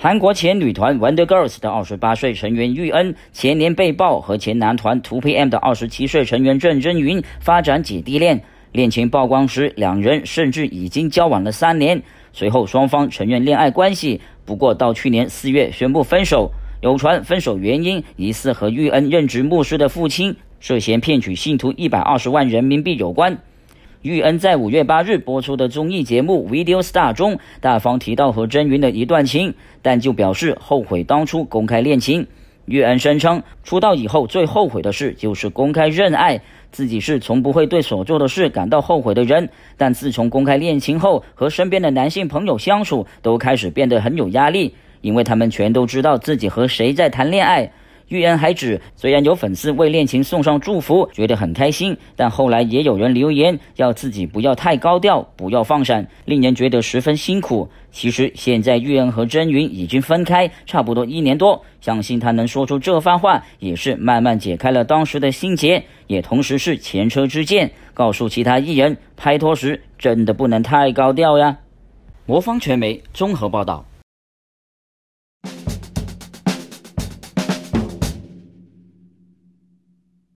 韩国前女团 Wonder Girls 的二十八岁成员玉恩，前年被曝和前男团 t o p M 的二十七岁成员郑珍云发展姐弟恋，恋情曝光时两人甚至已经交往了三年。随后双方承认恋爱关系，不过到去年四月宣布分手，有传分手原因疑似和玉恩任职牧师的父亲涉嫌骗取信徒一百二十万人民币有关。玉恩在五月八日播出的综艺节目《Video Star》中，大方提到和真云的一段情，但就表示后悔当初公开恋情。玉恩声称，出道以后最后悔的事就是公开认爱，自己是从不会对所做的事感到后悔的人。但自从公开恋情后，和身边的男性朋友相处都开始变得很有压力，因为他们全都知道自己和谁在谈恋爱。玉恩还指，虽然有粉丝为恋情送上祝福，觉得很开心，但后来也有人留言要自己不要太高调，不要放闪，令人觉得十分辛苦。其实现在玉恩和真云已经分开差不多一年多，相信他能说出这番话，也是慢慢解开了当时的心结，也同时是前车之鉴，告诉其他艺人拍拖时真的不能太高调呀。魔方传媒综合报道。